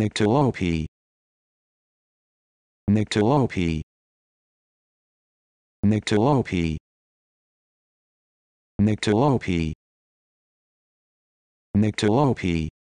Nictalope. Nictalope. Nictalope. Nictalope. Nyctalope.